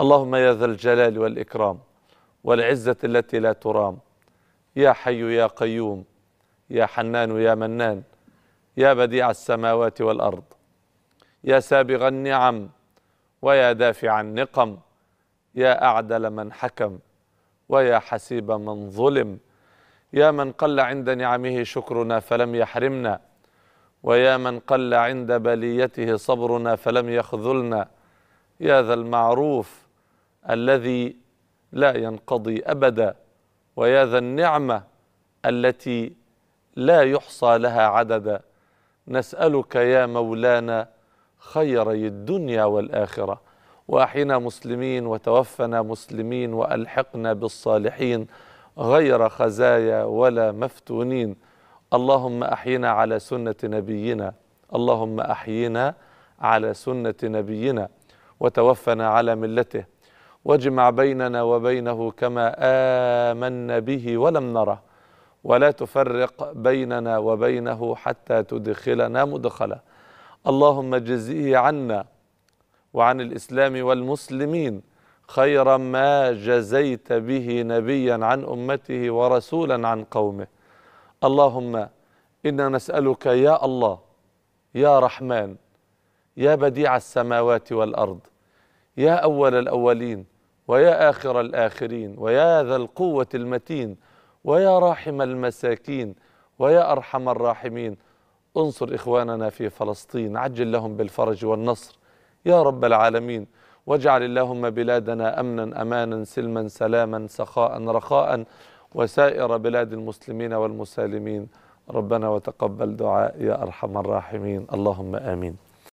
اللهم يا ذا الجلال والإكرام والعزة التي لا ترام يا حي يا قيوم يا حنان يا منان يا بديع السماوات والأرض يا سابغ النعم ويا دافع النقم يا أعدل من حكم ويا حسيب من ظلم يا من قل عند نعمه شكرنا فلم يحرمنا ويا من قل عند بليته صبرنا فلم يخذلنا يا ذا المعروف الذي لا ينقضي ابدا ويا ذا النعمه التي لا يحصى لها عددا نسالك يا مولانا خيري الدنيا والاخره واحينا مسلمين وتوفنا مسلمين والحقنا بالصالحين غير خزايا ولا مفتونين اللهم احينا على سنه نبينا اللهم احينا على سنه نبينا وتوفنا على ملته واجمع بيننا وبينه كما آمنا به ولم نره ولا تفرق بيننا وبينه حتى تدخلنا مدخلا اللهم اجزئه عنا وعن الإسلام والمسلمين خير ما جزيت به نبيا عن أمته ورسولا عن قومه اللهم إنا نسألك يا الله يا رحمن يا بديع السماوات والأرض يا أول الأولين ويا آخر الآخرين ويا ذا القوة المتين ويا راحم المساكين ويا أرحم الراحمين انصر إخواننا في فلسطين عجل لهم بالفرج والنصر يا رب العالمين واجعل اللهم بلادنا أمنا أمانا سلما سلاما سخاء رخاء وسائر بلاد المسلمين والمسالمين ربنا وتقبل دعاء يا أرحم الراحمين اللهم آمين